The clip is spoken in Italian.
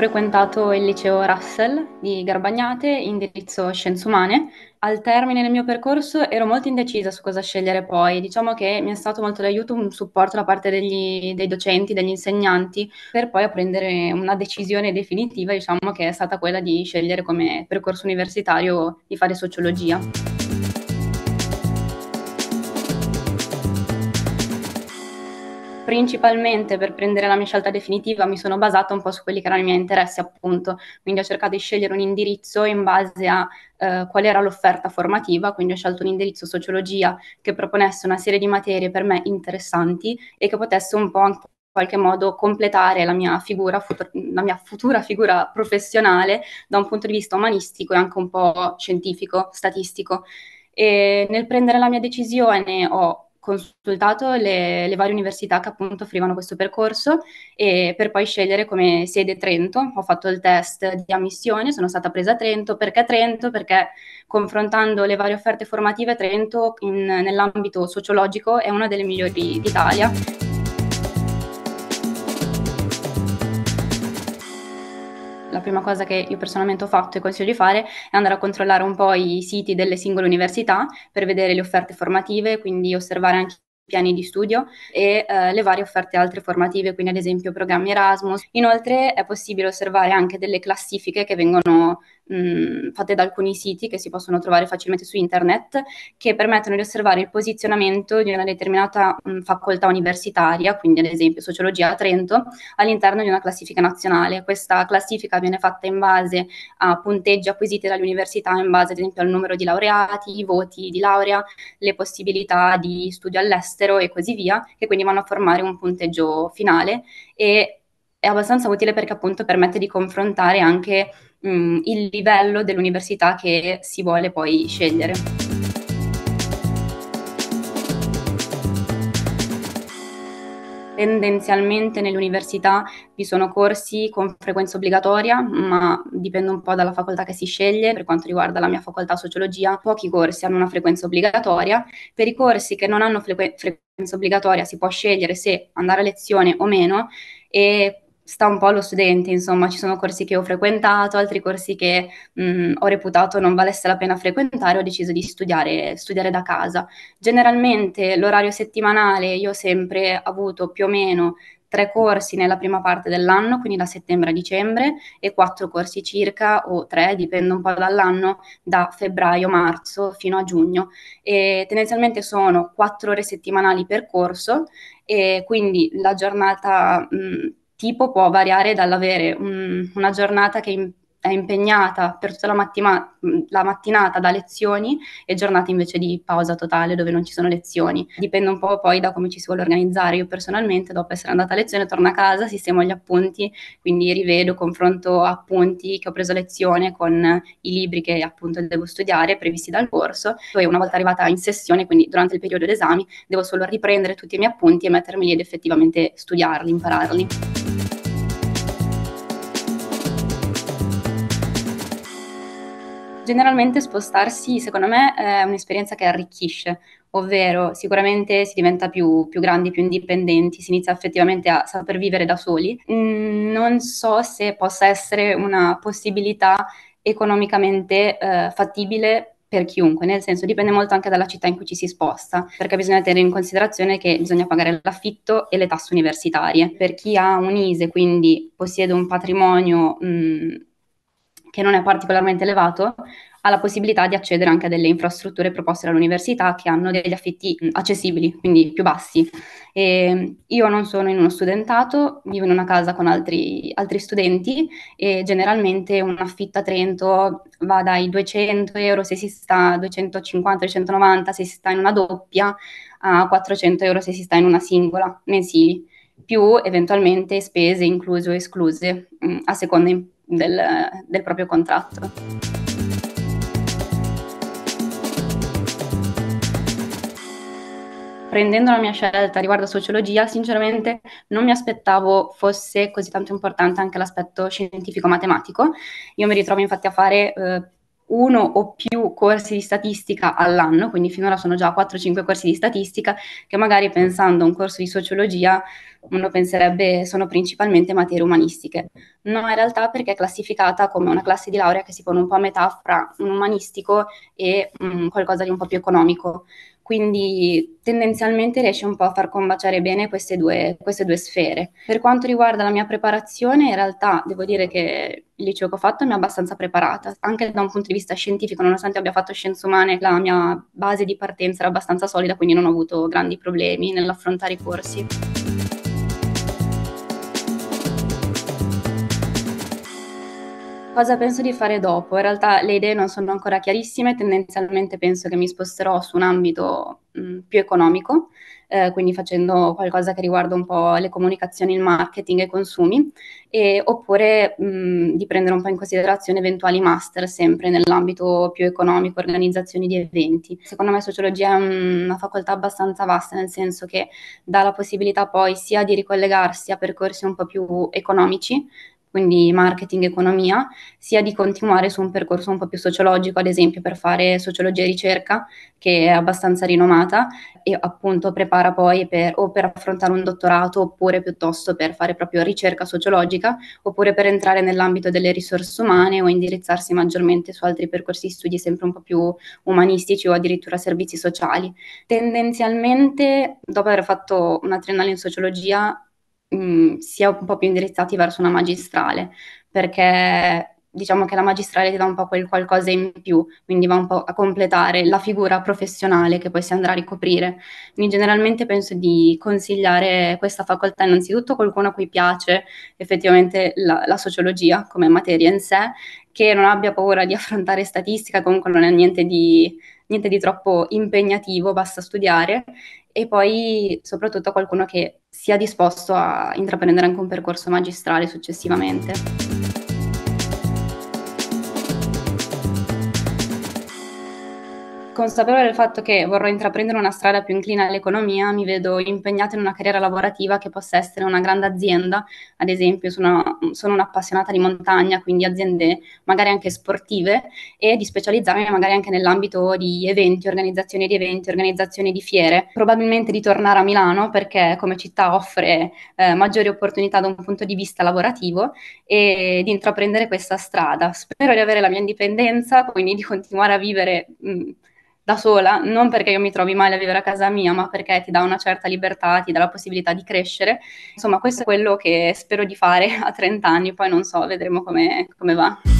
frequentato il liceo Russell di Garbagnate, indirizzo Scienze Umane. Al termine del mio percorso ero molto indecisa su cosa scegliere poi. Diciamo che mi è stato molto d'aiuto un supporto da parte degli, dei docenti, degli insegnanti, per poi prendere una decisione definitiva, diciamo che è stata quella di scegliere come percorso universitario di fare sociologia. principalmente per prendere la mia scelta definitiva mi sono basata un po' su quelli che erano i miei interessi, appunto. Quindi ho cercato di scegliere un indirizzo in base a eh, qual era l'offerta formativa, quindi ho scelto un indirizzo sociologia che proponesse una serie di materie per me interessanti e che potesse un po' anche in qualche modo completare la mia, figura, la mia futura figura professionale da un punto di vista umanistico e anche un po' scientifico, statistico. E nel prendere la mia decisione ho consultato le, le, varie università che appunto offrivano questo percorso e per poi scegliere come sede Trento. Ho fatto il test di ammissione, sono stata presa a Trento. Perché Trento? Perché confrontando le varie offerte formative, Trento in, nell'ambito sociologico è una delle migliori d'Italia. la prima cosa che io personalmente ho fatto e consiglio di fare è andare a controllare un po' i siti delle singole università per vedere le offerte formative, quindi osservare anche piani di studio e eh, le varie offerte altre formative, quindi ad esempio programmi Erasmus. Inoltre è possibile osservare anche delle classifiche che vengono mh, fatte da alcuni siti che si possono trovare facilmente su internet, che permettono di osservare il posizionamento di una determinata mh, facoltà universitaria, quindi ad esempio sociologia a Trento, all'interno di una classifica nazionale. Questa classifica viene fatta in base a punteggi acquisiti dall'università, in base ad esempio al numero di laureati, i voti di laurea, le possibilità di studio all'estero e così via, che quindi vanno a formare un punteggio finale e è abbastanza utile perché appunto permette di confrontare anche mh, mm, il livello dell'università che si vuole poi scegliere. tendenzialmente nell'università vi sono corsi con frequenza obbligatoria, ma dipende un po' dalla facoltà che si sceglie. Per quanto riguarda la mia facoltà sociologia, pochi corsi hanno una frequenza obbligatoria. Per i corsi che non hanno frequ- frequenza obbligatoria si può scegliere se andare a lezione o meno e sta un po' allo studente, insomma, ci sono corsi che ho frequentato, altri corsi che mh, mm, ho reputato non valesse la pena frequentare, ho deciso di studiare, studiare da casa. Generalmente l'orario settimanale io ho sempre avuto più o meno tre corsi nella prima parte dell'anno, quindi da settembre a dicembre, e quattro corsi circa, o tre, dipende un po' dall'anno, da febbraio-marzo fino a giugno. E tendenzialmente sono quattro ore settimanali per corso, e quindi la giornata... Mh, mm, tipo può variare dall'avere un, una giornata che in è impegnata per tutta la, mattima- la, mattinata da lezioni e giornate invece di pausa totale dove non ci sono lezioni. Dipende un po' poi da come ci si vuole organizzare. Io personalmente dopo essere andata a lezione torno a casa, sistemo gli appunti, quindi rivedo, confronto appunti che ho preso a lezione con i libri che appunto devo studiare previsti dal corso. Poi una volta arrivata in sessione, quindi durante il periodo d'esami, devo solo riprendere tutti i miei appunti e mettermi lì ed effettivamente studiarli, impararli. generalmente spostarsi, secondo me, è un'esperienza che arricchisce, ovvero sicuramente si diventa più, più, grandi, più indipendenti, si inizia effettivamente a saper vivere da soli. Mm, non so se possa essere una possibilità economicamente eh, fattibile per chiunque, nel senso dipende molto anche dalla città in cui ci si sposta, perché bisogna tenere in considerazione che bisogna pagare l'affitto e le tasse universitarie. Per chi ha un ISE, quindi possiede un patrimonio mh, mm, che non è particolarmente elevato, ha la possibilità di accedere anche a delle infrastrutture proposte dall'università che hanno degli affitti accessibili, quindi più bassi. E io non sono in uno studentato, vivo in una casa con altri, altri studenti e generalmente un affitto a Trento va dai 200 euro se si sta, 250-390 se si sta in una doppia, a 400 euro se si sta in una singola mensili, più eventualmente spese incluse o escluse mh, a seconda in del, del proprio contratto. prendendo la mia scelta riguardo sociologia, sinceramente non mi aspettavo fosse così tanto importante anche l'aspetto scientifico-matematico. Io mi ritrovo infatti a fare eh, uno o più corsi di statistica all'anno, quindi finora sono già 4-5 corsi di statistica, che magari pensando a un corso di sociologia uno penserebbe sono principalmente materie umanistiche. No, in realtà perché è classificata come una classe di laurea che si pone un po' a metà fra un umanistico e um, qualcosa di un po' più economico quindi tendenzialmente riesce un po' a far combaciare bene queste due, queste due, sfere. Per quanto riguarda la mia preparazione, in realtà devo dire che il liceo che ho fatto mi ha abbastanza preparata, anche da un punto di vista scientifico, nonostante abbia fatto scienze umane, la mia base di partenza era abbastanza solida, quindi non ho avuto grandi problemi nell'affrontare i corsi. cosa penso di fare dopo? In realtà le idee non sono ancora chiarissime, tendenzialmente penso che mi sposterò su un ambito mh, più economico, eh, quindi facendo qualcosa che riguarda un po' le comunicazioni, il marketing e i consumi, e, oppure mh, di prendere un po' in considerazione eventuali master sempre nell'ambito più economico, organizzazioni di eventi. Secondo me sociologia è una facoltà abbastanza vasta, nel senso che dà la possibilità poi sia di ricollegarsi a percorsi un po' più economici, quindi marketing, economia, sia di continuare su un percorso un po' più sociologico, ad esempio per fare sociologia e ricerca, che è abbastanza rinomata e appunto prepara poi per, o per affrontare un dottorato oppure piuttosto per fare proprio ricerca sociologica, oppure per entrare nell'ambito delle risorse umane o indirizzarsi maggiormente su altri percorsi di studi sempre un po' più umanistici o addirittura servizi sociali. Tendenzialmente, dopo aver fatto una triennale in sociologia, mh, mm, si un po' più indirizzati verso una magistrale, perché diciamo che la magistrale ti dà un po' quel qualcosa in più, quindi va un po' a completare la figura professionale che poi si andrà a ricoprire. Quindi generalmente penso di consigliare questa facoltà innanzitutto a qualcuno a cui piace effettivamente la, la sociologia come materia in sé, che non abbia paura di affrontare statistica, comunque non è niente di, niente di troppo impegnativo, basta studiare e poi soprattutto qualcuno che sia disposto a intraprendere anche un percorso magistrale successivamente. consapevole del fatto che vorrò intraprendere una strada più inclina all'economia, mi vedo impegnata in una carriera lavorativa che possa essere una grande azienda, ad esempio sono, sono un'appassionata di montagna, quindi aziende magari anche sportive e di specializzarmi magari anche nell'ambito di eventi, organizzazione di eventi, organizzazione di fiere, probabilmente di tornare a Milano perché come città offre eh, maggiori opportunità da un punto di vista lavorativo e di intraprendere questa strada. Spero di avere la mia indipendenza, quindi di continuare a vivere mh, da sola, non perché io mi trovi male a vivere a casa mia, ma perché ti dà una certa libertà, ti dà la possibilità di crescere. Insomma, questo è quello che spero di fare a 30 anni, poi non so, vedremo come, va.